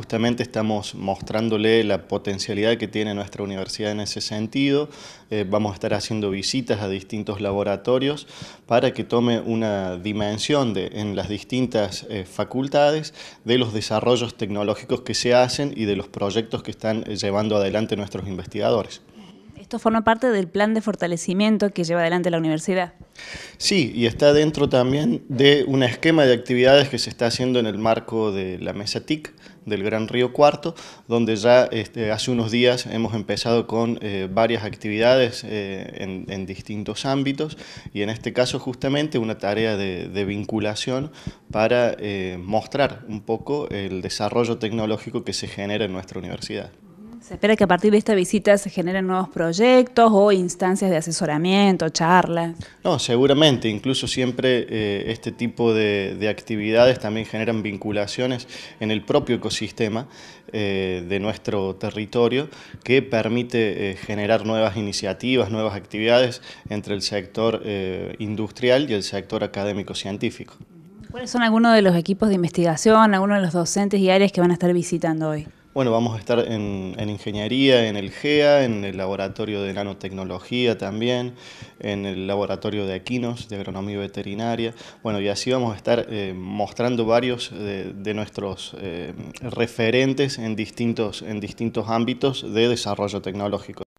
Justamente estamos mostrándole la potencialidad que tiene nuestra universidad en ese sentido. Eh, vamos a estar haciendo visitas a distintos laboratorios para que tome una dimensión en las distintas eh, facultades de los desarrollos tecnológicos que se hacen y de los proyectos que están eh, llevando adelante nuestros investigadores esto forma parte del plan de fortalecimiento que lleva adelante la universidad. Sí, y está dentro también de un esquema de actividades que se está haciendo en el marco de la mesa TIC del Gran Río Cuarto, donde ya este, hace unos días hemos empezado con eh, varias actividades eh, en, distintos ámbitos y en este caso justamente una tarea de, vinculación para eh, mostrar un poco el desarrollo tecnológico que se genera en nuestra universidad. Se espera que a partir de esta visita se generen nuevos proyectos o instancias de asesoramiento, charlas. No, seguramente, incluso siempre eh, este tipo de, actividades también generan vinculaciones en el propio ecosistema eh, de nuestro territorio que permite eh, generar nuevas iniciativas, nuevas actividades entre el sector industrial y el sector académico-científico. ¿Cuáles son algunos de los equipos de investigación, algunos de los docentes y áreas que van a estar visitando hoy? Bueno, vamos a estar en, ingeniería, en el GEA, en el laboratorio de nanotecnología también, en el laboratorio de Aquinos, de agronomía veterinaria. Bueno, y así vamos a estar eh, mostrando varios de, nuestros eh, referentes en distintos, en distintos ámbitos de desarrollo tecnológico.